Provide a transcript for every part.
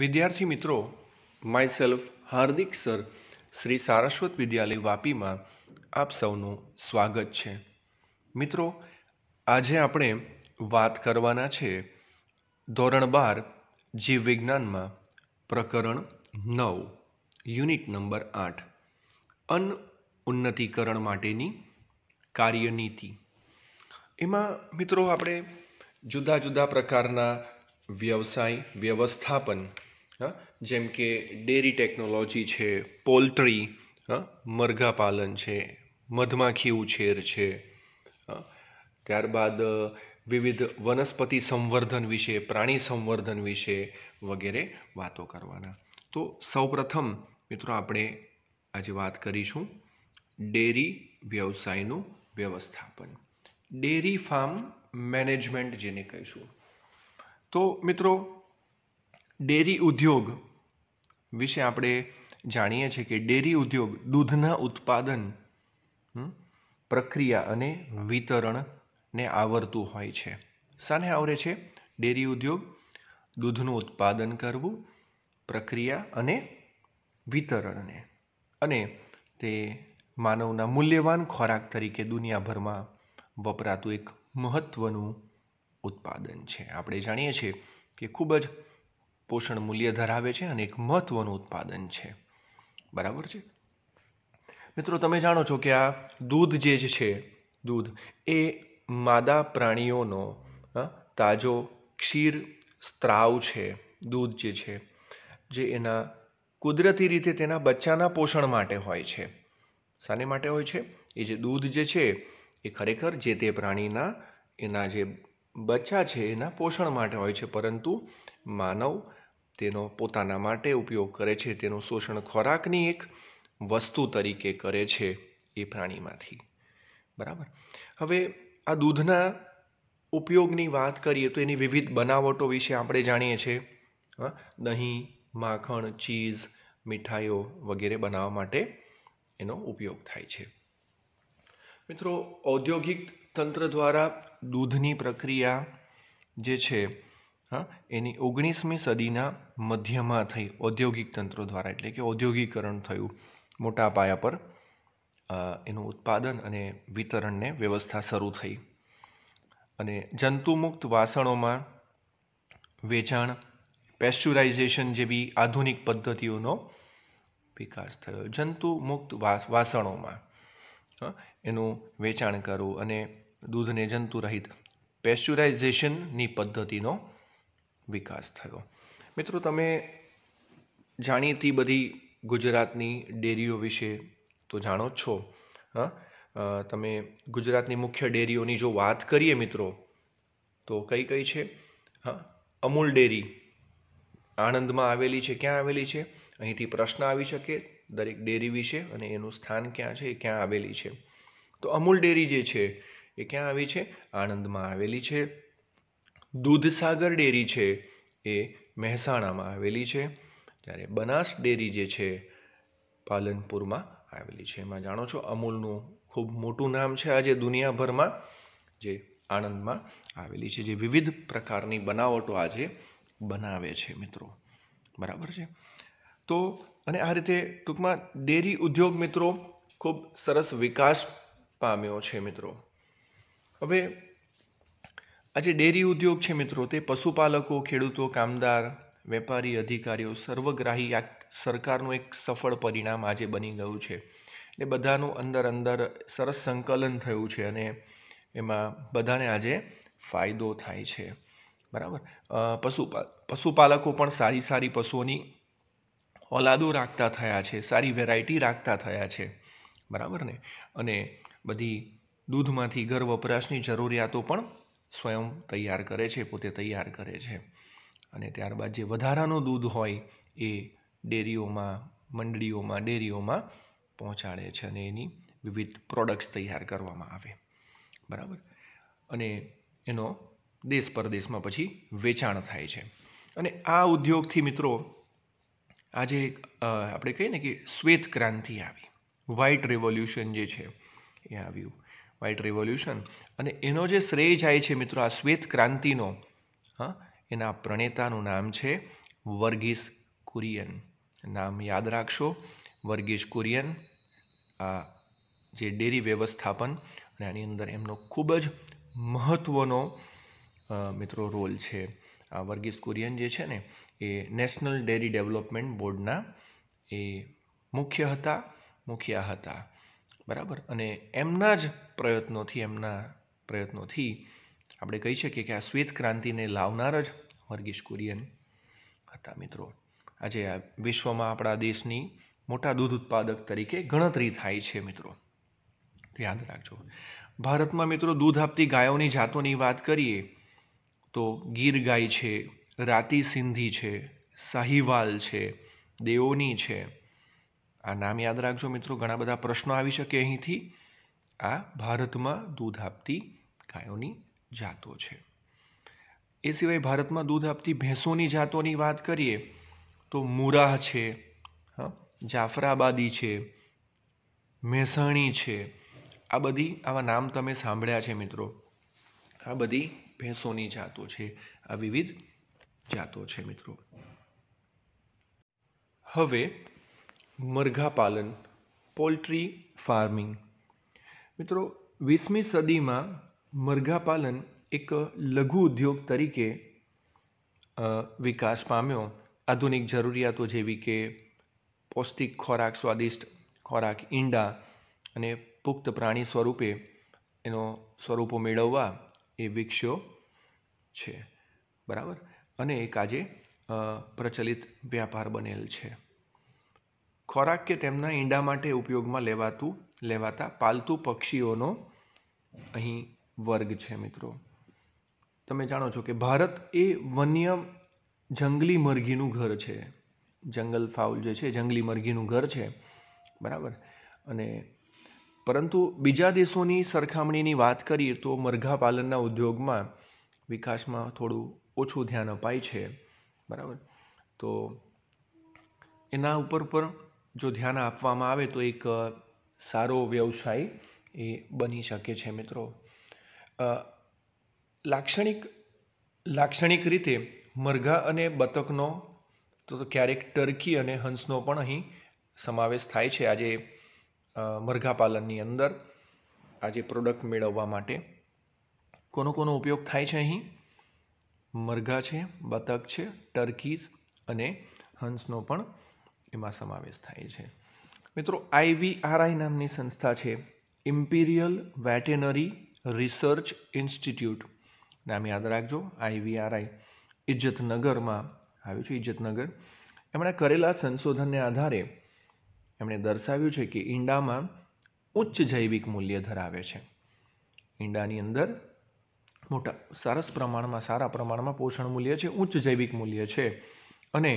વિદ્યાર્થી મિત્રો myself Hardik sir Shri Saraswat Vidyalaya વાપીમાં આપ સૌનું સ્વાગત છે મિત્રો આજે આપણે વાત કરવાના છે ધોરણ બાર જીવ વિજ્ઞાનમાં પ્રકરણ નવ યુનિટ નંબર આઠ અન્ન ઉન્નતિકરણ માટેની કાર્યનીતિ એમાં મિત્રો આપણે જુદા જુદા પ્રકારના વ્યવસાય વ્યવસ્થાપન હા જેમ કે ડેરી ટેકનોલોજી છે પોલ્ટ્રી હા મરઘા પાલન છે મધમાખી ઉછેર છે ત્યારબાદ વિવિધ વનસ્પતિ સંવર્ધન વિશે પ્રાણી સંવર્ધન વિશે વગેરે વાતો કરવાના તો સૌપ્રથમ મિત્રો આપણે આજે વાત કરીશું ડેરી વ્યવસાયનું વ્યવસ્થાપન ડેરી ફાર્મ મેનેજમેન્ટ જેને કહીશું તો મિત્રો ડેરી ઉદ્યોગ વિશે આપણે જાણીએ છીએ કે ડેરી ઉદ્યોગ દૂધના ઉત્પાદન પ્રક્રિયા અને વિતરણને આવરતું હોય છે સાને આવરે છે ડેરી ઉદ્યોગ દૂધનું ઉત્પાદન કરવું પ્રક્રિયા અને વિતરણને અને તે માનવના મૂલ્યવાન ખોરાક તરીકે દુનિયાભરમાં વપરાતું એક મહત્ત્વનું ઉત્પાદન છે આપણે જાણીએ છીએ કે ખૂબ જ પોષણ મૂલ્ય ધરાવે છે અને એક મહત્ત્વનું ઉત્પાદન છે બરાબર છે મિત્રો તમે જાણો છો કે આ દૂધ જે છે દૂધ એ માદા પ્રાણીઓનો તાજો ક્ષીર સ્ત્રાવ છે દૂધ જે છે જે એના કુદરતી રીતે તેના બચ્ચાના પોષણ માટે હોય છે શાને માટે હોય છે એ જે દૂધ જે છે એ ખરેખર જે તે પ્રાણીના એના જે બચ્ચા છે એના પોષણ માટે હોય છે પરંતુ માનવ તેનો પોતાના માટે ઉપયોગ કરે છે તેનું શોષણ ખોરાકની એક વસ્તુ તરીકે કરે છે એ પ્રાણીમાંથી બરાબર હવે આ દૂધના ઉપયોગની વાત કરીએ તો એની વિવિધ બનાવટો વિશે આપણે જાણીએ છીએ દહીં માખણ ચીઝ મીઠાઈઓ વગેરે બનાવવા માટે એનો ઉપયોગ થાય છે મિત્રો ઔદ્યોગિક તંત્ર દ્વારા દૂધની પ્રક્રિયા જે છે હા એની ઓગણીસમી સદીના મધ્યમાં થઈ ઔદ્યોગિક તંત્ર દ્વારા એટલે કે ઔદ્યોગિકરણ થયું મોટા પાયા પર એનું ઉત્પાદન અને વિતરણને વ્યવસ્થા શરૂ થઈ અને જંતુમુક્ત વાસણોમાં વેચાણ પેસ્ચ્યુરાઇઝેશન જેવી આધુનિક પદ્ધતિઓનો વિકાસ થયો જંતુમુક્ત વાસણોમાં એનું વેચાણ કરવું અને દૂધને જંતુરહિત પેસ્ચ્યુરાઇઝેશનની પદ્ધતિનો વિકાસ થયો મિત્રો તમે જાણીતી બધી ગુજરાતની ડેરીઓ વિશે તો જાણો જ છો હા તમે ગુજરાતની મુખ્ય ડેરીઓની જો વાત કરીએ મિત્રો તો કઈ કઈ છે હા અમૂલ ડેરી આણંદમાં આવેલી છે ક્યાં આવેલી છે અહીંથી પ્રશ્ન આવી શકે દરેક ડેરી વિશે અને એનું સ્થાન ક્યાં છે એ ક્યાં આવેલી છે તો અમૂલ ડેરી જે છે એ ક્યાં આવી છે આણંદમાં આવેલી છે દૂધસાગર ડેરી છે એ મહેસાણામાં આવેલી છે જ્યારે બનાસ ડેરી જે છે પાલનપુરમાં આવેલી છે એમાં જાણો છો અમૂલનું ખૂબ મોટું નામ છે આજે દુનિયાભરમાં જે આણંદમાં આવેલી છે જે વિવિધ પ્રકારની બનાવટો આજે બનાવે છે મિત્રો બરાબર છે તો અને આ રીતે ટૂંકમાં ડેરી ઉદ્યોગ મિત્રો ખૂબ સરસ વિકાસ પામ્યો છે મિત્રો હવે આ જે ડેરી ઉદ્યોગ છે મિત્રો તે પશુપાલકો ખેડૂતો કામદાર વેપારી અધિકારીઓ સર્વગ્રાહી આ સરકારનું એક સફળ પરિણામ આજે બની ગયું છે એટલે બધાનું અંદર અંદર સરસ સંકલન થયું છે અને એમાં બધાને આજે ફાયદો થાય છે બરાબર પશુપાલ પશુપાલકો પણ સારી સારી પશુઓની ઓલાદો રાખતા થયા છે સારી વેરાયટી રાખતા થયા છે બરાબર ને અને બધી દૂધમાંથી ઘર વપરાશની જરૂરિયાતો પણ સ્વયં તૈયાર કરે છે પોતે તૈયાર કરે છે અને ત્યારબાદ જે વધારાનું દૂધ હોય એ ડેરીઓમાં મંડળીઓમાં ડેરીઓમાં પહોંચાડે છે અને એની વિવિધ પ્રોડક્ટ્સ તૈયાર કરવામાં આવે બરાબર અને એનો દેશ પરદેશમાં પછી વેચાણ થાય છે અને આ ઉદ્યોગથી મિત્રો આજે આપણે કહીએ ને કે શ્વેત ક્રાંતિ આવી વ્હાઇટ રેવોલ્યુશન જે છે એ આવ્યું વ્હાઇટ રિવોલ્યુશન અને એનો જે શ્રેય જાય છે મિત્રો આ શ્વેત ક્રાંતિનો હા એના પ્રણેતાનું નામ છે વર્ગીસ કુરિયન નામ યાદ રાખશો વર્ગીસ કુરિયન આ જે ડેરી વ્યવસ્થાપન અને આની અંદર એમનો ખૂબ જ મહત્ત્વનો મિત્રો રોલ છે આ વર્ગીસ કુરિયન જે છે ને એ નેશનલ ડેરી ડેવલપમેન્ટ બોર્ડના એ મુખ્ય હતા મુખ્ય હતા બરાબર અને એમના જ પ્રયત્નોથી એમના પ્રયત્નોથી આપણે કહી શકીએ કે આ શ્વેત ક્રાંતિને લાવનાર જ વર્ગીસ કુરિયન હતા મિત્રો આજે આ વિશ્વમાં આપણા દેશની મોટા દૂધ ઉત્પાદક તરીકે ગણતરી થાય છે મિત્રો યાદ રાખજો ભારતમાં મિત્રો દૂધ આપતી ગાયોની જાતોની વાત કરીએ તો ગીર ગાય છે રાતી સિંધી છે સાહિવાલ છે દેઓની છે આ નામ યાદ રાખજો મિત્રો ઘણા બધા પ્રશ્નો આવી શકે અહીંથી આ ભારતમાં દૂધ આપતી ગાયોની જાતો છે એ સિવાય ભારતમાં દૂધ આપતી ભેંસોની જાતોની વાત કરીએ તો મુરાહ છે હા જાફરાબાદી છે મહેસાણી છે આ બધી આવા નામ તમે સાંભળ્યા છે મિત્રો આ બધી ભેંસોની જાતો છે આ વિવિધ જાતો છે મિત્રો હવે મરઘા પાલન પોલ્ટ્રી ફાર્મિંગ મિત્રો વીસમી સદીમાં મરઘા પાલન એક લઘુ ઉદ્યોગ તરીકે વિકાસ પામ્યો આધુનિક જરૂરિયાતો જેવી કે પૌષ્ટિક ખોરાક સ્વાદિષ્ટ ખોરાક ઈંડા અને પુખ્ત પ્રાણી સ્વરૂપે એનો સ્વરૂપો મેળવવા એ વિકસ્યો છે બરાબર અને એક આજે પ્રચલિત વ્યાપાર બનેલ છે ખોરાક કે તેમના ઈંડા માટે ઉપયોગમાં લેવાતું લેવાતા પાલતુ પક્ષીઓનો અહીં વર્ગ છે મિત્રો તમે જાણો છો કે ભારત એ વન્ય જંગલી મરઘીનું ઘર છે જંગલ ફાઉલ જે છે જંગલી મરઘીનું ઘર છે બરાબર અને પરંતુ બીજા દેશોની સરખામણીની વાત કરીએ તો મરઘા પાલનના ઉદ્યોગમાં વિકાસમાં થોડું ઓછું ધ્યાન અપાય છે બરાબર તો એના ઉપર પણ જો ધ્યાન આપવામાં આવે તો એક સારો વ્યવસાય એ બની શકે છે મિત્રો લાક્ષણિક લાક્ષણિક રીતે મરઘા અને બતકનો તો ક્યારેક ટર્કી અને હંસનો પણ અહીં સમાવેશ થાય છે આજે મરઘા પાલનની અંદર આજે પ્રોડક્ટ મેળવવા માટે કોનો કોનો ઉપયોગ થાય છે અહીં મરઘા છે બતક છે ટર્કીઝ અને હંસનો પણ એમાં સમાવેશ થાય છે મિત્રો આઈવીઆરઆઈ નામની સંસ્થા છે ઇમ્પિરિયલ વેટેનરી રિસર્ચ ઇન્સ્ટિટ્યૂટ નામ યાદ રાખજો આઈવીઆરઆઈ ઇજ્જતનગરમાં આવ્યું છે ઇજ્જતનગર એમણે કરેલા સંશોધનને આધારે એમણે દર્શાવ્યું છે કે ઈંડામાં ઉચ્ચ જૈવિક મૂલ્ય ધરાવે છે ઈંડાની અંદર મોટા સરસ પ્રમાણમાં સારા પ્રમાણમાં પોષણ મૂલ્ય છે ઉચ્ચ જૈવિક મૂલ્ય છે અને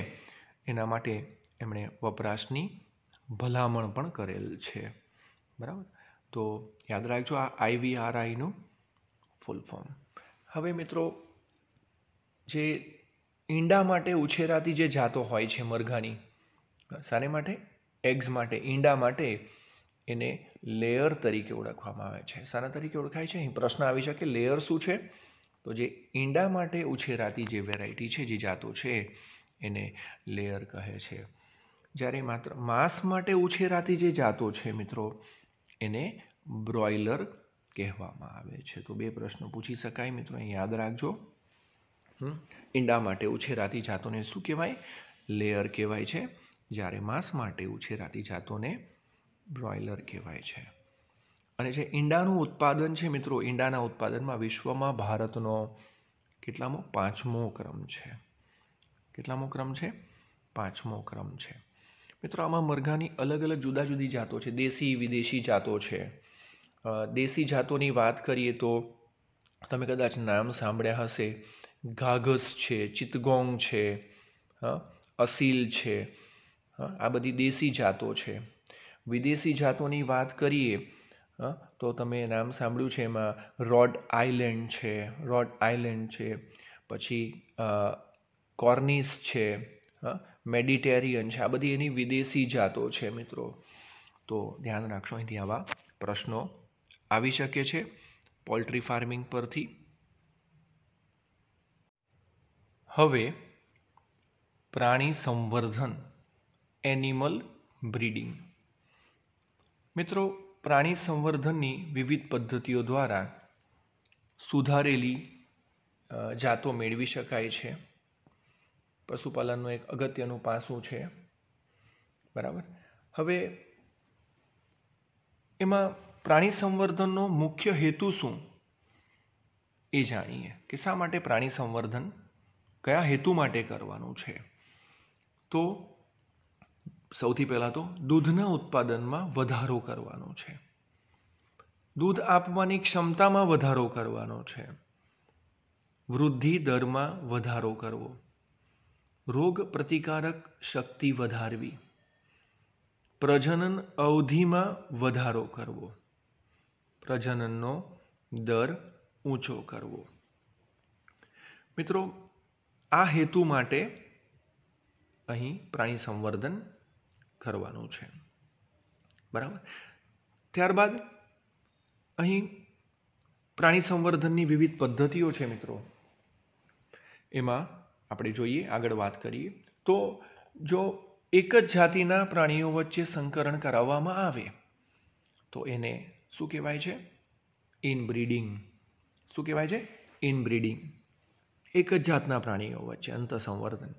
એના માટે એમણે વપરાશની ભલામણ પણ કરેલ છે બરાબર તો યાદ રાખજો આ આઈવીઆરઆઈનું ફૂલ ફોર્મ હવે મિત્રો જે ઈંડા માટે ઉછેરાતી જે જાતો હોય છે મરઘાની શાને માટે એગ્સ માટે ઈંડા માટે એને લેયર તરીકે ઓળખવામાં આવે છે શાના તરીકે ઓળખાય છે અહીં પ્રશ્ન આવી શકે લેયર શું છે તો જે ઈંડા માટે ઉછેરાતી જે વેરાયટી છે જે જાતો છે એને લેયર કહે છે જ્યારે માત્ર માંસ માટે ઉછેરાતી જે જાતો છે મિત્રો એને બ્રોઇલર કહેવામાં આવે છે તો બે પ્રશ્નો પૂછી શકાય મિત્રો અહીં યાદ રાખજો ઈંડા માટે ઉછેરાતી જાતોને શું કહેવાય લેયર કહેવાય છે જ્યારે માંસ માટે ઉછેરાતી જાતોને બ્રોઇલર કહેવાય છે અને જે ઈંડાનું ઉત્પાદન છે મિત્રો ઈંડાના ઉત્પાદનમાં વિશ્વમાં ભારતનો કેટલામો પાંચમો ક્રમ છે કેટલામો ક્રમ છે પાંચમો ક્રમ છે મિત્રો આમાં મરઘાની અલગ અલગ જુદા જુદી જાતો છે દેશી વિદેશી જાતો છે દેશી જાતોની વાત કરીએ તો તમે કદાચ નામ સાંભળ્યા હશે ઘાઘસ છે ચિતગોંગ છે અસીલ છે આ બધી દેશી જાતો છે વિદેશી જાતોની વાત કરીએ તો તમે નામ સાંભળ્યું છે એમાં રોડ આઇલેન્ડ છે રોડ આઇલેન્ડ છે પછી કોર્નિસ છે હા મેડિટેરિયન છે આ બધી એની વિદેશી જાતો છે મિત્રો તો ધ્યાન રાખશો અહીંથી આવા પ્રશ્નો આવી શકે છે પોલ્ટ્રી ફાર્મિંગ પરથી હવે પ્રાણી સંવર્ધન એનિમલ બ્રીડિંગ મિત્રો પ્રાણી સંવર્ધનની વિવિધ પદ્ધતિઓ દ્વારા સુધારેલી જાતો મેળવી શકાય છે પશુપાલનનું એક અગત્યનું પાસું છે બરાબર હવે એમાં પ્રાણી સંવર્ધનનો મુખ્ય હેતુ શું એ જાણીએ કે શા માટે પ્રાણી સંવર્ધન કયા હેતુ માટે કરવાનું છે તો સૌથી પહેલાં તો દૂધના ઉત્પાદનમાં વધારો કરવાનો છે દૂધ આપવાની ક્ષમતામાં વધારો કરવાનો છે વૃદ્ધિ દરમાં વધારો કરવો રોગ પ્રતિકારક શક્તિ વધારવી પ્રજનન અવધિમાં વધારો કરવો પ્રજનનનો દર ઊંચો કરવો મિત્રો આ હેતુ માટે અહીં પ્રાણી સંવર્ધન કરવાનું છે બરાબર ત્યારબાદ અહીં પ્રાણી સંવર્ધનની વિવિધ પદ્ધતિઓ છે મિત્રો એમાં આપણે જોઈએ આગળ વાત કરીએ તો જો એક જ જાતિના પ્રાણીઓ વચ્ચે સંકરણ કરાવવામાં આવે તો એને શું કહેવાય છે ઇનબ્રીડિંગ શું કહેવાય છે ઇનબ્રીડિંગ એક જ જાતના પ્રાણીઓ વચ્ચે અંતસંવર્ધન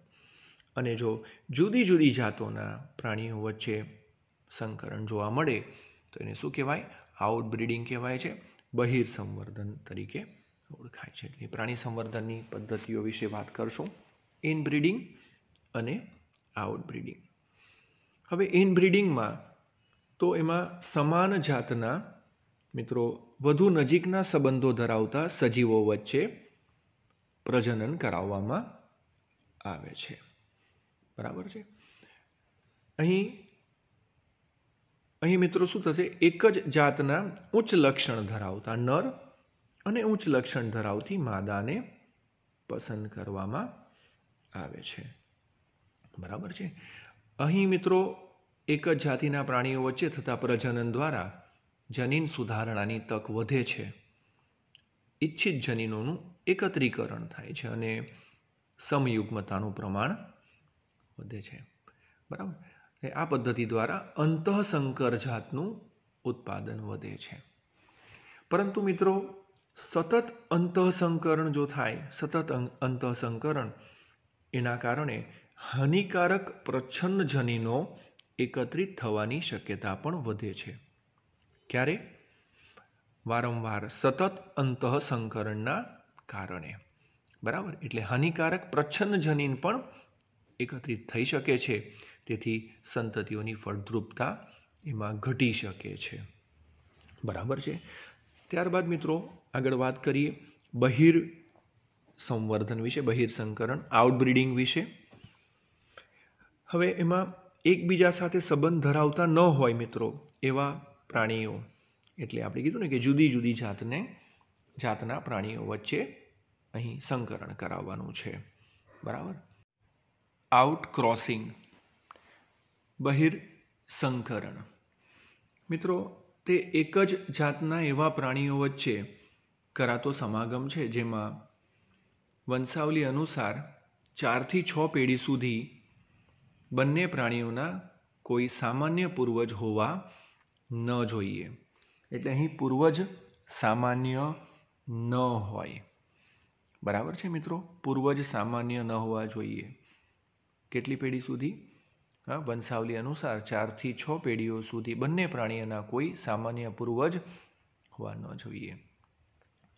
અને જો જુદી જુદી જાતોના પ્રાણીઓ વચ્ચે સંકરણ જોવા મળે તો એને શું કહેવાય આઉટબ્રીડિંગ કહેવાય છે બહિર સંવર્ધન તરીકે ઓળખાય છે એટલે પ્રાણી સંવર્ધનની પદ્ધતિઓ વિશે વાત કરશું ઇનબ્રીડિંગ અને આઉટબ્રીડિંગ હવે ઇન ઇનબ્રીડિંગમાં તો એમાં સમાન જાતના મિત્રો વધુ નજીકના સંબંધો ધરાવતા સજીવો વચ્ચે પ્રજનન કરાવવામાં આવે છે બરાબર છે અહીં અહીં મિત્રો શું થશે એક જ જાતના ઉચ્ચ લક્ષણ ધરાવતા નર અને ઉચ્ચ લક્ષણ ધરાવતી માદાને પસંદ કરવામાં આવે છે બરાબર છે અહીં મિત્રો એક જ જાતિના પ્રાણીઓ વચ્ચે થતા પ્રજનન દ્વારા જનીન સુધારણાની તક વધે છે ઈચ્છિત જનીનોનું એકત્રીકરણ થાય છે અને સમયુગ્મતાનું પ્રમાણ વધે છે બરાબર આ પદ્ધતિ દ્વારા અંતઃસંકર જાતનું ઉત્પાદન વધે છે પરંતુ મિત્રો સતત અંતઃસંકરણ જો થાય સતત અંતઃસંકરણ એના કારણે હાનિકારક પ્રચ્છન્નજનીનો એકત્રિત થવાની શક્યતા પણ વધે છે ક્યારે વારંવાર સતત અંતઃસંકરણના કારણે બરાબર એટલે હાનિકારક પ્રચ્છન્નજનીન પણ એકત્રિત થઈ શકે છે તેથી સંતતિઓની ફળદ્રુપતા એમાં ઘટી શકે છે બરાબર છે ત્યારબાદ મિત્રો આગળ વાત કરીએ બહિર સંવર્ધન વિશે બહિર્સંકરણ આઉટબ્રીડિંગ વિશે હવે એમાં એકબીજા સાથે સંબંધ ધરાવતા ન હોય મિત્રો એવા પ્રાણીઓ એટલે આપણે કીધું ને કે જુદી જુદી જાતને જાતના પ્રાણીઓ વચ્ચે અહીં સંકરણ કરાવવાનું છે બરાબર આઉટ ક્રોસિંગ બહિર સંકરણ મિત્રો તે એક જ જાતના એવા પ્રાણીઓ વચ્ચે કરાતો સમાગમ છે જેમાં વંશાવલી અનુસાર ચારથી છ પેઢી સુધી બંને પ્રાણીઓના કોઈ સામાન્ય પૂર્વજ હોવા ન જોઈએ એટલે અહીં પૂર્વજ સામાન્ય ન હોય બરાબર છે મિત્રો પૂર્વજ સામાન્ય ન હોવા જોઈએ કેટલી પેઢી સુધી હા વંશાવલી અનુસાર ચારથી છ પેઢીઓ સુધી બંને પ્રાણીઓના કોઈ સામાન્ય પૂર્વજ હોવા ન જોઈએ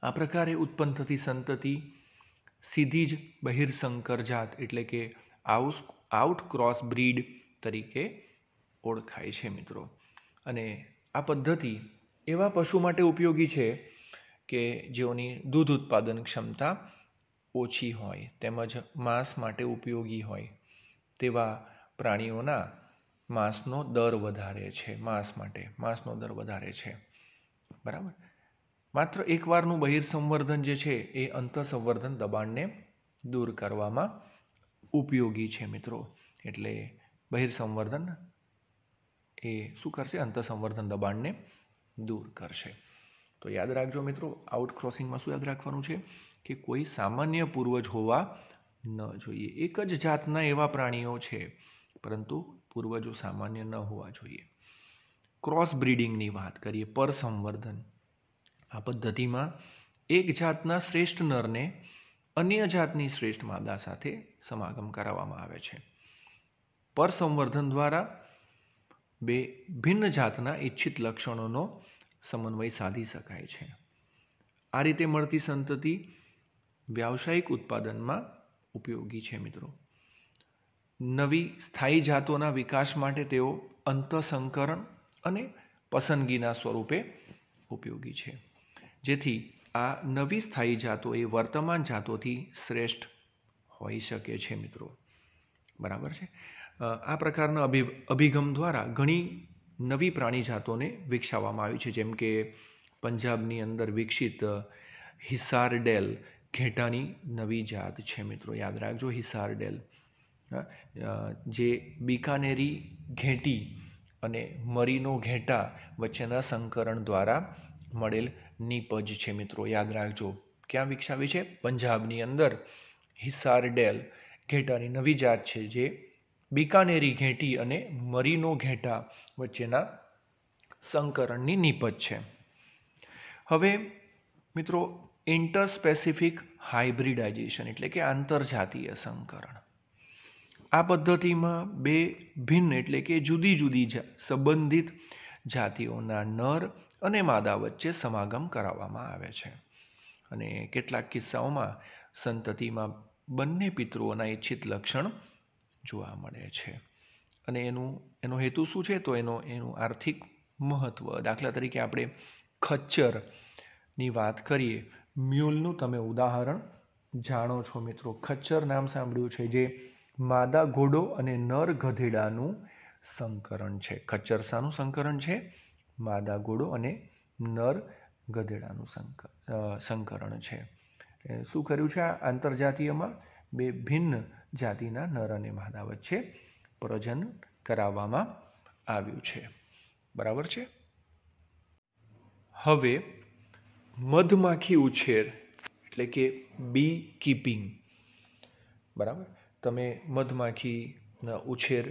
આ પ્રકારે ઉત્પન્ન થતી સંતતિ સીધી જ બહિર્સંકર જાત એટલે કે આઉસ આઉટ ક્રોસ બ્રીડ તરીકે ઓળખાય છે મિત્રો અને આ પદ્ધતિ એવા પશુ માટે ઉપયોગી છે કે જેઓની દૂધ ઉત્પાદન ક્ષમતા ઓછી હોય તેમજ માંસ માટે ઉપયોગી હોય તેવા પ્રાણીઓના માંસનો દર વધારે છે માંસ માટે માંસનો દર વધારે છે બરાબર માત્ર એકવારનું બહિર સંવર્ધન જે છે એ સંવર્ધન દબાણને દૂર કરવામાં ઉપયોગી છે મિત્રો એટલે બહિર સંવર્ધન એ શું કરશે અંતઃસંવર્ધન દબાણને દૂર કરશે તો યાદ રાખજો મિત્રો આઉટ ક્રોસિંગમાં શું યાદ રાખવાનું છે કે કોઈ સામાન્ય પૂર્વજ હોવા ન જોઈએ એક જ જાતના એવા પ્રાણીઓ છે પરંતુ પૂર્વજો સામાન્ય ન હોવા જોઈએ ક્રોસ બ્રીડિંગની વાત કરીએ પર સંવર્ધન આ પદ્ધતિમાં એક જાતના શ્રેષ્ઠ નરને અન્ય જાતની શ્રેષ્ઠ માદા સાથે સમાગમ કરાવવામાં આવે છે પરસંવર્ધન દ્વારા બે ભિન્ન જાતના ઈચ્છિત લક્ષણોનો સમન્વય સાધી શકાય છે આ રીતે મળતી સંતતિ વ્યાવસાયિક ઉત્પાદનમાં ઉપયોગી છે મિત્રો નવી સ્થાયી જાતોના વિકાસ માટે તેઓ અંતઃસંકરણ અને પસંદગીના સ્વરૂપે ઉપયોગી છે જેથી આ નવી સ્થાયી જાતો એ વર્તમાન જાતોથી શ્રેષ્ઠ હોઈ શકે છે મિત્રો બરાબર છે આ પ્રકારના અભિ અભિગમ દ્વારા ઘણી નવી પ્રાણી જાતોને વિકસાવવામાં આવી છે જેમ કે પંજાબની અંદર વિકસિત હિસાર ડેલ ઘેટાની નવી જાત છે મિત્રો યાદ રાખજો હિસાર હિસારડેલ જે બીકાનેરી ઘેટી અને મરીનો ઘેટા વચ્ચેના સંકરણ દ્વારા મળેલ નીપજ છે મિત્રો યાદ રાખજો ક્યાં વિકસાવી છે પંજાબની અંદર હિસાર ડેલ ઘેટાની નવી જાત છે જે બિકાનેરી ઘેટી અને મરીનો ઘેટા વચ્ચેના સંકરણની નીપજ છે હવે મિત્રો ઇન્ટરસ્પેસિફિક હાઇબ્રિડાઇઝેશન એટલે કે આંતરજાતીય સંકરણ આ પદ્ધતિમાં બે ભિન્ન એટલે કે જુદી જુદી સંબંધિત જાતિઓના નર અને માદા વચ્ચે સમાગમ કરાવવામાં આવે છે અને કેટલાક કિસ્સાઓમાં સંતતિમાં બંને પિતૃઓના ઇચ્છિત લક્ષણ જોવા મળે છે અને એનું એનો હેતુ શું છે તો એનો એનું આર્થિક મહત્ત્વ દાખલા તરીકે આપણે ખચ્ચરની વાત કરીએ મ્યુલનું તમે ઉદાહરણ જાણો છો મિત્રો ખચ્ચર નામ સાંભળ્યું છે જે માદા ઘોડો અને નર ગધેડાનું સંકરણ છે ખચ્ચર શાનું સંકરણ છે માદા ઘોડો અને નર ગધેડાનું સંકરણ છે શું કર્યું છે આ આંતરજાતીયમાં બે ભિન્ન જાતિના નર અને માદા વચ્ચે પ્રજનન કરાવવામાં આવ્યું છે બરાબર છે હવે મધમાખી ઉછેર એટલે કે બી કીપિંગ બરાબર તમે મધમાખી ઉછેર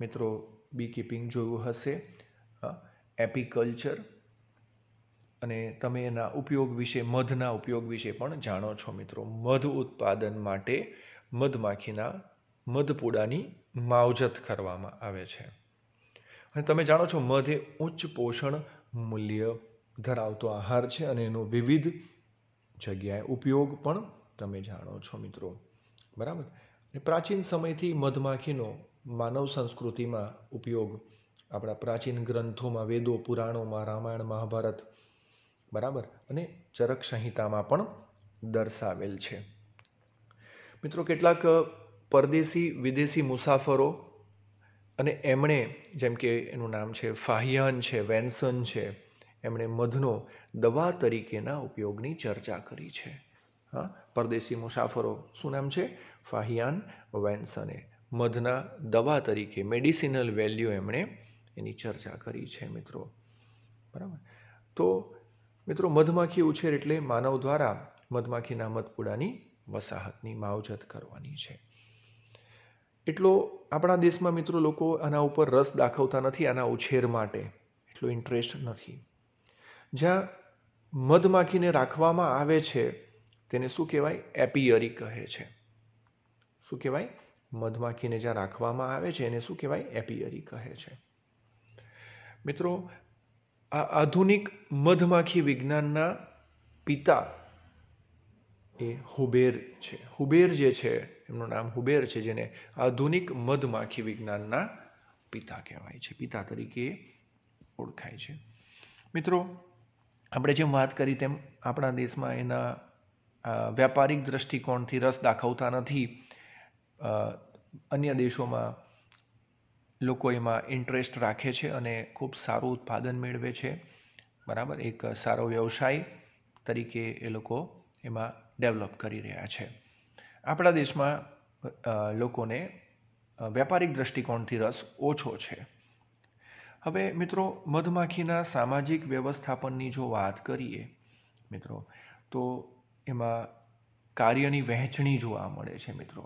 મિત્રો બી કીપિંગ જોયું હશે હા એપીકલ્ચર અને તમે એના ઉપયોગ વિશે મધના ઉપયોગ વિશે પણ જાણો છો મિત્રો મધ ઉત્પાદન માટે મધમાખીના મધપૂડાની માવજત કરવામાં આવે છે અને તમે જાણો છો મધ એ ઉચ્ચ પોષણ મૂલ્ય ધરાવતો આહાર છે અને એનો વિવિધ જગ્યાએ ઉપયોગ પણ તમે જાણો છો મિત્રો બરાબર અને પ્રાચીન સમયથી મધમાખીનો માનવ સંસ્કૃતિમાં ઉપયોગ આપણા પ્રાચીન ગ્રંથોમાં વેદો પુરાણોમાં રામાયણ મહાભારત બરાબર અને ચરક સંહિતામાં પણ દર્શાવેલ છે મિત્રો કેટલાક પરદેશી વિદેશી મુસાફરો અને એમણે જેમ કે એનું નામ છે ફાહિયાન છે વેન્સન છે એમણે મધનો દવા તરીકેના ઉપયોગની ચર્ચા કરી છે હા પરદેશી મુસાફરો શું નામ છે ફાહિયાન વેન્સને મધના દવા તરીકે મેડિસિનલ વેલ્યુ એમણે એની ચર્ચા કરી છે મિત્રો બરાબર તો મિત્રો મધમાખી ઉછેર એટલે માનવ દ્વારા મધમાખીના મધપુડાની વસાહતની માવજત કરવાની છે એટલો આપણા દેશમાં મિત્રો લોકો આના ઉપર રસ દાખવતા નથી આના ઉછેર માટે એટલો ઇન્ટરેસ્ટ નથી જ્યાં મધમાખીને રાખવામાં આવે છે તેને શું કહેવાય એપિયરી કહે છે શું કહેવાય મધમાખીને જ્યાં રાખવામાં આવે છે એને શું કહેવાય એપિયરી કહે છે મિત્રો આ આધુનિક મધમાખી વિજ્ઞાનના પિતા એ હુબેર છે હુબેર જે છે એમનું નામ હુબેર છે જેને આધુનિક મધમાખી વિજ્ઞાનના પિતા કહેવાય છે પિતા તરીકે ઓળખાય છે મિત્રો આપણે જેમ વાત કરી તેમ આપણા દેશમાં એના વ્યાપારિક દ્રષ્ટિકોણથી રસ દાખવતા નથી અન્ય દેશોમાં લોકો એમાં ઇન્ટરેસ્ટ રાખે છે અને ખૂબ સારું ઉત્પાદન મેળવે છે બરાબર એક સારો વ્યવસાય તરીકે એ લોકો એમાં ડેવલપ કરી રહ્યા છે આપણા દેશમાં લોકોને વેપારિક દૃષ્ટિકોણથી રસ ઓછો છે હવે મિત્રો મધમાખીના સામાજિક વ્યવસ્થાપનની જો વાત કરીએ મિત્રો તો એમાં કાર્યની વહેંચણી જોવા મળે છે મિત્રો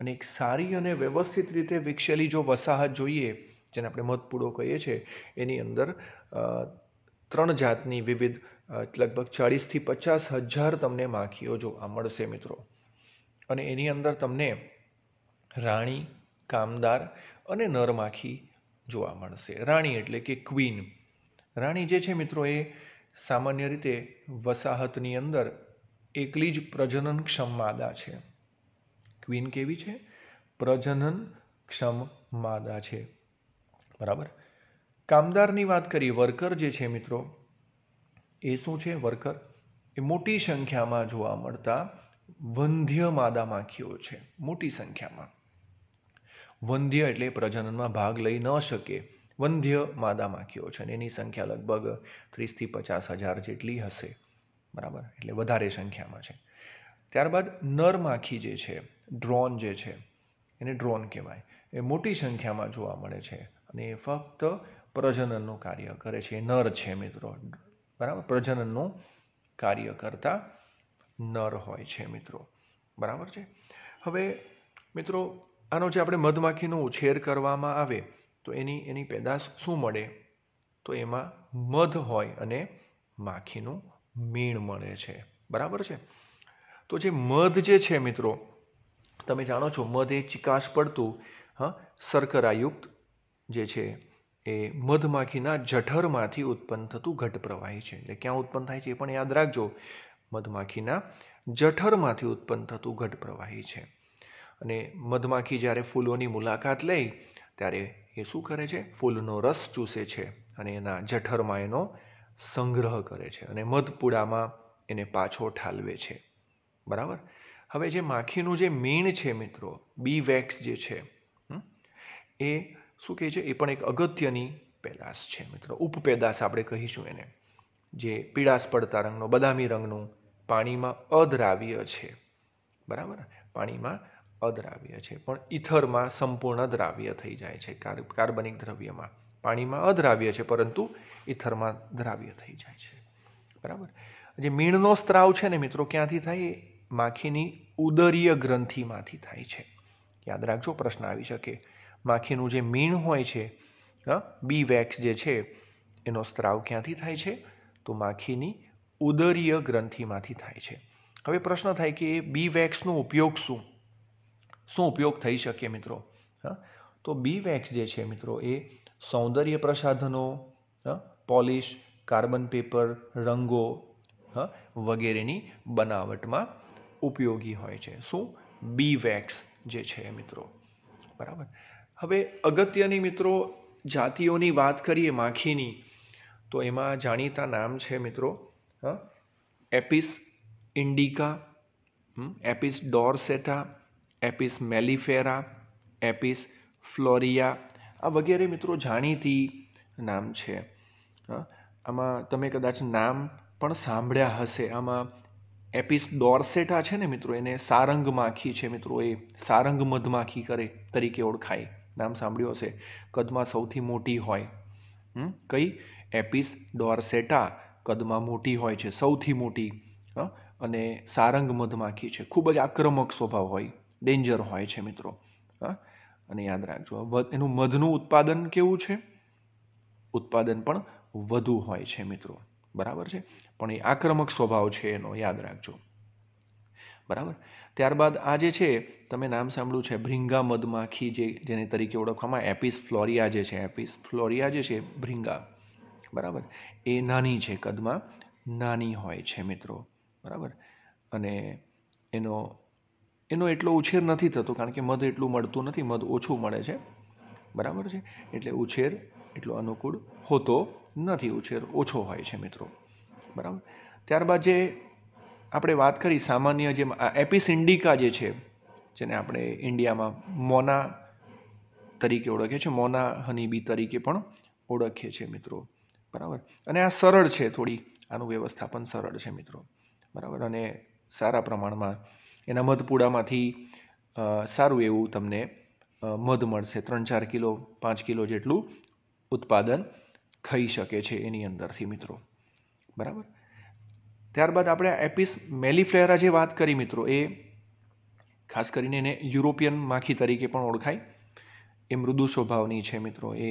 અને એક સારી અને વ્યવસ્થિત રીતે વિકસેલી જો વસાહત જોઈએ જેને આપણે મધપૂડો કહીએ છીએ એની અંદર ત્રણ જાતની વિવિધ લગભગ ચાળીસથી પચાસ હજાર તમને માખીઓ જોવા મળશે મિત્રો અને એની અંદર તમને રાણી કામદાર અને નર માખી જોવા મળશે રાણી એટલે કે ક્વીન રાણી જે છે મિત્રો એ સામાન્ય રીતે વસાહતની અંદર એકલી જ પ્રજનન ક્ષમ માદા છે ક્વીન કેવી છે પ્રજનન ક્ષમ માદા છે બરાબર કામદારની વાત કરીએ વર્કર જે છે મિત્રો એ શું છે વર્કર એ મોટી સંખ્યામાં જોવા મળતા વંધ્ય માદા માખીઓ છે મોટી સંખ્યામાં વંધ્ય એટલે પ્રજનનમાં ભાગ લઈ ન શકે વંધ્ય માદા માખીઓ છે અને એની સંખ્યા લગભગ ત્રીસથી પચાસ હજાર જેટલી હશે બરાબર એટલે વધારે સંખ્યામાં છે ત્યારબાદ નર માખી જે છે ડ્રોન જે છે એને ડ્રોન કહેવાય એ મોટી સંખ્યામાં જોવા મળે છે અને એ ફક્ત પ્રજનનનું કાર્ય કરે છે નર છે મિત્રો બરાબર પ્રજનનનું કાર્ય કરતા નર હોય છે મિત્રો બરાબર છે હવે મિત્રો આનો જે આપણે મધમાખીનો ઉછેર કરવામાં આવે તો એની એની પેદાશ શું મળે તો એમાં મધ હોય અને માખીનું મીણ મળે છે બરાબર છે તો જે મધ જે છે મિત્રો તમે જાણો છો મધ એ ચિકાશ પડતું હા શર્કરાયુક્ત જે છે એ મધમાખીના જઠરમાંથી ઉત્પન્ન થતું ઘટ પ્રવાહી છે એટલે ક્યાં ઉત્પન્ન થાય છે એ પણ યાદ રાખજો મધમાખીના જઠરમાંથી ઉત્પન્ન થતું ઘટ પ્રવાહી છે અને મધમાખી જ્યારે ફૂલોની મુલાકાત લે ત્યારે એ શું કરે છે ફૂલનો રસ ચૂસે છે અને એના જઠરમાં એનો સંગ્રહ કરે છે અને મધપુડામાં એને પાછો ઠાલવે છે બરાબર હવે જે માખીનું જે મીણ છે મિત્રો બી વેક્સ જે છે એ શું કહે છે એ પણ એક અગત્યની પેદાશ છે મિત્રો ઉપપેદાશ આપણે કહીશું એને જે પીળાશ પડતા રંગનો બદામી રંગનું પાણીમાં અદ્રાવ્ય છે બરાબર પાણીમાં અદ્રાવ્ય છે પણ ઇથરમાં સંપૂર્ણ દ્રાવ્ય થઈ જાય છે કાર્બનિક દ્રવ્યમાં પાણીમાં અદ્રાવ્ય છે પરંતુ ઇથરમાં દ્રાવ્ય થઈ જાય છે બરાબર જે મીણનો સ્ત્રાવ છે ને મિત્રો ક્યાંથી થાય માખીની ઉદરીય ગ્રંથિમાંથી થાય છે યાદ રાખજો પ્રશ્ન આવી શકે માખીનું જે મીણ હોય છે બી વેક્સ જે છે એનો સ્ત્રાવ ક્યાંથી થાય છે તો માખીની ઉદરીય ગ્રંથિમાંથી થાય છે હવે પ્રશ્ન થાય કે બી વેક્સનો ઉપયોગ શું શું ઉપયોગ થઈ શકે મિત્રો હા તો બી વેક્સ જે છે મિત્રો એ સૌંદર્ય પ્રસાધનો પોલિશ કાર્બન પેપર રંગો વગેરેની બનાવટમાં ઉપયોગી હોય છે શું બી વેક્સ જે છે મિત્રો બરાબર હવે અગત્યની મિત્રો જાતિઓની વાત કરીએ માખીની તો એમાં જાણીતા નામ છે મિત્રો એપિસ ઇન્ડિકા એપિસ ડોરસેટા એપિસ મેલિફેરા એપિસ ફ્લોરિયા આ વગેરે મિત્રો જાણીતી નામ છે આમાં તમે કદાચ નામ પણ સાંભળ્યા હશે આમાં એપિસ ડોરસેટા છે ને મિત્રો એને સારંગ માખી છે મિત્રો એ સારંગ મધમાખી કરે તરીકે ઓળખાય નામ સાંભળ્યું હશે કદમાં સૌથી મોટી હોય કઈ એપિસ ડોરસેટા કદમાં મોટી હોય છે સૌથી મોટી હા અને સારંગ મધમાખી છે ખૂબ જ આક્રમક સ્વભાવ હોય ડેન્જર હોય છે મિત્રો હા અને યાદ રાખજો એનું મધનું ઉત્પાદન કેવું છે ઉત્પાદન પણ વધુ હોય છે મિત્રો બરાબર છે પણ એ આક્રમક સ્વભાવ છે એનો યાદ રાખજો બરાબર ત્યારબાદ આ જે છે તમે નામ સાંભળ્યું છે ભ્રિંગા મધમાખી જે જેને તરીકે ઓળખવામાં એપિસ ફ્લોરિયા જે છે એપિસ ફ્લોરિયા જે છે ભ્રિંગા બરાબર એ નાની છે કદમાં નાની હોય છે મિત્રો બરાબર અને એનો એનો એટલો ઉછેર નથી થતો કારણ કે મધ એટલું મળતું નથી મધ ઓછું મળે છે બરાબર છે એટલે ઉછેર એટલો અનુકૂળ હોતો નથી ઉછેર ઓછો હોય છે મિત્રો બરાબર ત્યારબાદ જે આપણે વાત કરી સામાન્ય જે એપિસ ઇન્ડિકા જે છે જેને આપણે ઇન્ડિયામાં મોના તરીકે ઓળખીએ છીએ મોના હનીબી તરીકે પણ ઓળખીએ છીએ મિત્રો બરાબર અને આ સરળ છે થોડી આનું વ્યવસ્થાપન સરળ છે મિત્રો બરાબર અને સારા પ્રમાણમાં એના મધપુડામાંથી સારું એવું તમને મધ મળશે ત્રણ ચાર કિલો પાંચ કિલો જેટલું ઉત્પાદન થઈ શકે છે એની અંદરથી મિત્રો બરાબર ત્યારબાદ આપણે એપિસ મેલિફ્લેરા જે વાત કરી મિત્રો એ ખાસ કરીને એને યુરોપિયન માખી તરીકે પણ ઓળખાય એ મૃદુ સ્વભાવની છે મિત્રો એ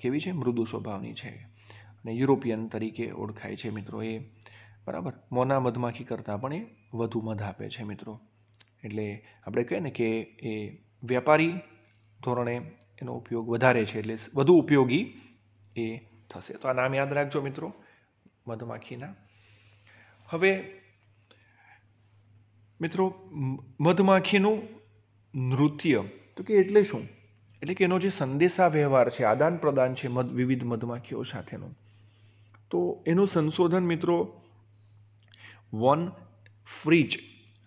કેવી છે મૃદુ સ્વભાવની છે અને યુરોપિયન તરીકે ઓળખાય છે મિત્રો એ બરાબર મોના મધમાખી કરતાં પણ એ વધુ મધ આપે છે મિત્રો એટલે આપણે કહીએ ને કે એ વેપારી ધોરણે એનો ઉપયોગ વધારે છે એટલે વધુ ઉપયોગી એ થશે તો આ નામ યાદ રાખજો મિત્રો મધમાખીના હવે મિત્રો મધમાખીનું નૃત્ય તો કે એટલે શું એટલે કે એનો જે સંદેશા વ્યવહાર છે આદાન પ્રદાન છે મધ વિવિધ મધમાખીઓ સાથેનો તો એનું સંશોધન મિત્રો વોન ફ્રીચ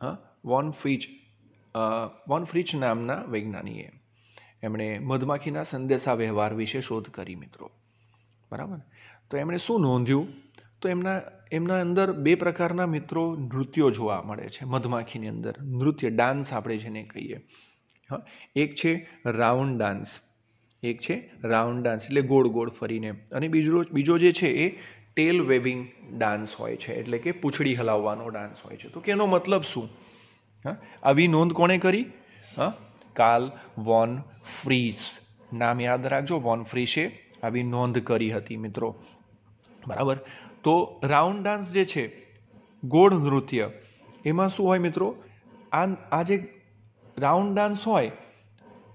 હા વોન ફ્રીચ વોન ફ્રીચ નામના વૈજ્ઞાનિકે એમણે મધમાખીના સંદેશા વ્યવહાર વિશે શોધ કરી મિત્રો બરાબર તો એમણે શું નોંધ્યું તો એમના એમના અંદર બે પ્રકારના મિત્રો નૃત્યો જોવા મળે છે મધમાખીની અંદર નૃત્ય ડાન્સ આપણે જેને કહીએ હા એક છે રાઉન્ડ ડાન્સ એક છે રાઉન્ડ ડાન્સ એટલે ગોળ ગોળ ફરીને અને બીજો બીજો જે છે એ ટેલ વેવિંગ ડાન્સ હોય છે એટલે કે પૂંછડી હલાવવાનો ડાન્સ હોય છે તો કે એનો મતલબ શું હા આવી નોંધ કોણે કરી હા કાલ વોન ફ્રીઝ નામ યાદ રાખજો વોન ફ્રીશે આવી નોંધ કરી હતી મિત્રો બરાબર તો રાઉન્ડ ડાન્સ જે છે ગોળ નૃત્ય એમાં શું હોય મિત્રો આ આ જે રાઉન્ડ ડાન્સ હોય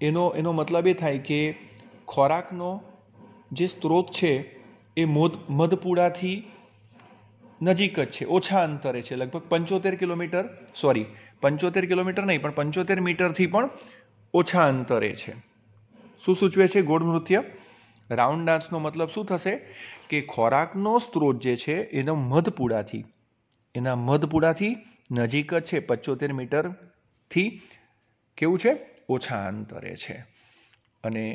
એનો એનો મતલબ એ થાય કે ખોરાકનો જે સ્ત્રોત છે એ મોદ મધપુડાથી નજીક જ છે ઓછા અંતરે છે લગભગ પંચોતેર કિલોમીટર સોરી પંચોતેર કિલોમીટર નહીં પણ પંચોતેર મીટરથી પણ ઓછા અંતરે છે શું સૂચવે છે ગોળ નૃત્ય રાઉન્ડ ડાન્સનો મતલબ શું થશે કે ખોરાકનો સ્ત્રોત જે છે એનો મધપુડાથી એના મધપુડાથી નજીક જ છે પચોતેર મીટરથી કેવું છે ઓછા અંતરે છે અને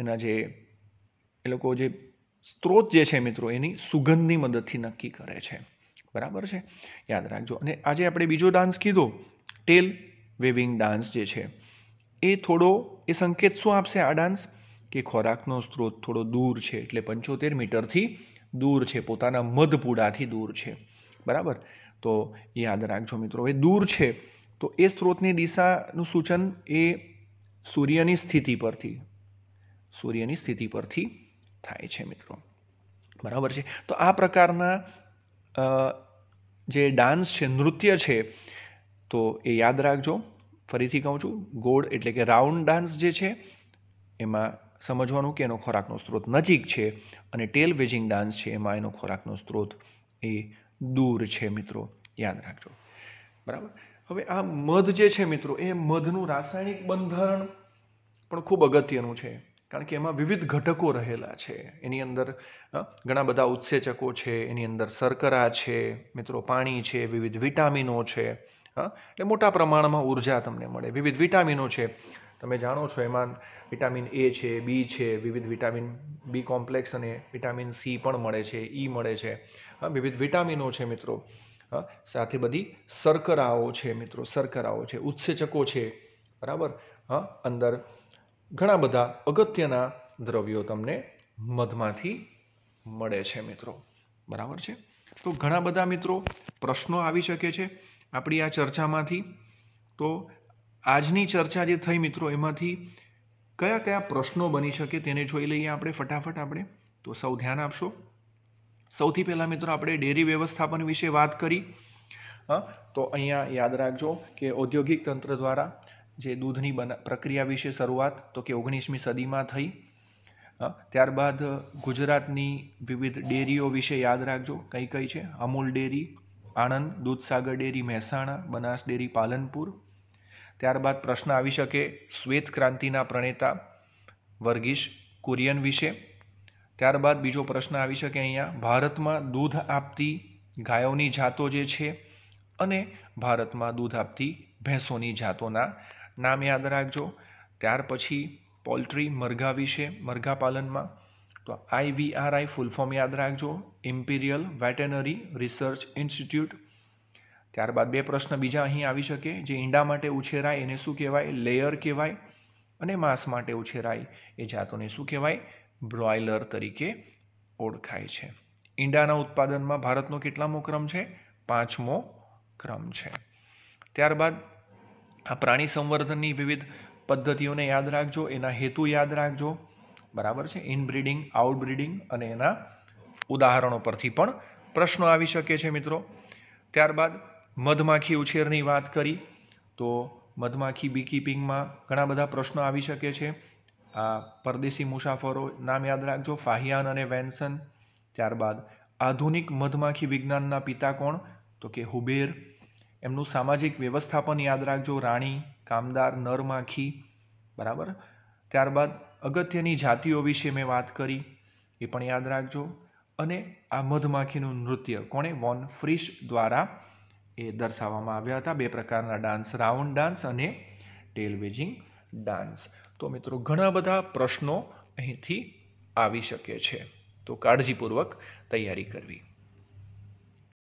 એના જે એ લોકો જે સ્ત્રોત જે છે મિત્રો એની સુગંધની મદદથી નક્કી કરે છે બરાબર છે યાદ રાખજો અને આજે આપણે બીજો ડાન્સ કીધો ટેલ વેવિંગ ડાન્સ જે છે એ થોડો એ સંકેત શું આપશે આ ડાન્સ કે ખોરાકનો સ્ત્રોત થોડો દૂર છે એટલે પંચોતેર મીટરથી દૂર છે પોતાના મધપુડાથી દૂર છે બરાબર તો યાદ રાખજો મિત્રો એ દૂર છે તો એ સ્ત્રોતની દિશાનું સૂચન એ સૂર્યની સ્થિતિ પરથી સૂર્યની સ્થિતિ પરથી થાય છે મિત્રો બરાબર છે તો આ પ્રકારના જે ડાન્સ છે નૃત્ય છે તો એ યાદ રાખજો ફરીથી કહું છું ગોળ એટલે કે રાઉન્ડ ડાન્સ જે છે એમાં સમજવાનું કે એનો ખોરાકનો સ્ત્રોત નજીક છે અને ટેલ વેજિંગ ડાન્સ છે એમાં એનો ખોરાકનો સ્ત્રોત એ દૂર છે મિત્રો યાદ રાખજો બરાબર હવે આ મધ જે છે મિત્રો એ મધનું રાસાયણિક બંધારણ પણ ખૂબ અગત્યનું છે કારણ કે એમાં વિવિધ ઘટકો રહેલા છે એની અંદર ઘણા બધા ઉત્સેચકો છે એની અંદર શર્કરા છે મિત્રો પાણી છે વિવિધ વિટામિનો છે હા એટલે મોટા પ્રમાણમાં ઉર્જા તમને મળે વિવિધ વિટામિનો છે તમે જાણો છો એમાં વિટામિન એ છે બી છે વિવિધ વિટામિન બી કોમ્પ્લેક્સ અને વિટામિન સી પણ મળે છે ઈ મળે છે વિવિધ વિટામિનો છે મિત્રો સાથે બધી શર્કરાઓ છે મિત્રો શર્કરાઓ છે ઉત્સેચકો છે બરાબર હા અંદર ઘણા બધા અગત્યના દ્રવ્યો તમને મધમાંથી મળે છે મિત્રો બરાબર છે તો ઘણા બધા મિત્રો પ્રશ્નો આવી શકે છે આપણી આ ચર્ચામાંથી તો આજની ચર્ચા જે થઈ મિત્રો એમાંથી કયા કયા પ્રશ્નો બની શકે તેને જોઈ લઈએ આપણે ફટાફટ આપણે તો સૌ ધ્યાન આપશો સૌથી પહેલાં મિત્રો આપણે ડેરી વ્યવસ્થાપન વિશે વાત કરી તો અહીંયા યાદ રાખજો કે ઔદ્યોગિક તંત્ર દ્વારા જે દૂધની બના પ્રક્રિયા વિશે શરૂઆત તો કે ઓગણીસમી સદીમાં થઈ ત્યારબાદ ગુજરાતની વિવિધ ડેરીઓ વિશે યાદ રાખજો કઈ કઈ છે Amul dairy Anand Dudhsagar dairy Mehsana Banas dairy Palanpur ત્યારબાદ પ્રશ્ન આવી શકે શ્વેત ક્રાંતિના પ્રણેતા વર્ગીશ કુરિયન વિશે ત્યારબાદ બીજો પ્રશ્ન આવી શકે અહીંયા ભારતમાં દૂધ આપતી ગાયોની જાતો જે છે અને ભારતમાં દૂધ આપતી ભેંસોની જાતોના નામ યાદ રાખજો ત્યાર પછી પોલ્ટ્રી મરઘા વિશે મરઘા પાલનમાં તો આઈવીઆરઆઈ ફૂલ ફોર્મ યાદ રાખજો ઇમ્પિરિયલ વેટેનરી રિસર્ચ ઇન્સ્ટિટ્યૂટ ત્યારબાદ બે પ્રશ્ન બીજા અહીં આવી શકે જે ઈંડા માટે ઉછેરાય એને શું કહેવાય લેયર કહેવાય અને માંસ માટે ઉછેરાય એ જાતોને શું કહેવાય બ્રોઇલર તરીકે ઓળખાય છે ઈંડાના ઉત્પાદનમાં ભારતનો કેટલામો ક્રમ છે પાંચમો ક્રમ છે ત્યારબાદ આ પ્રાણી સંવર્ધનની વિવિધ પદ્ધતિઓને યાદ રાખજો એના હેતુ યાદ રાખજો બરાબર છે ઇનબ્રીડિંગ આઉટબ્રીડિંગ અને એના ઉદાહરણો પરથી પણ પ્રશ્નો આવી શકે છે મિત્રો ત્યારબાદ મધમાખી ઉછેરની વાત કરી તો મધમાખી બી કીપિંગમાં ઘણા બધા પ્રશ્નો આવી શકે છે આ પરદેશી મુસાફરો નામ યાદ રાખજો ફાહિયાન અને વેન્સન ત્યારબાદ આધુનિક મધમાખી વિજ્ઞાનના પિતા કોણ તો કે હુબેર એમનું સામાજિક વ્યવસ્થાપન યાદ રાખજો રાણી કામદાર નરમાખી બરાબર ત્યારબાદ અગત્યની જાતિઓ વિશે મેં વાત કરી એ પણ યાદ રાખજો અને આ મધમાખીનું નૃત્ય કોણે વોન ફ્રીશ દ્વારા એ દર્શાવવામાં આવ્યા હતા બે પ્રકારના ડાન્સ રાઉન્ડ ડાન્સ અને ટેલવેજિંગ ડાન્સ તો મિત્રો ઘણા બધા પ્રશ્નો અહીંથી આવી શકે છે તો કાળજીપૂર્વક તૈયારી કરવી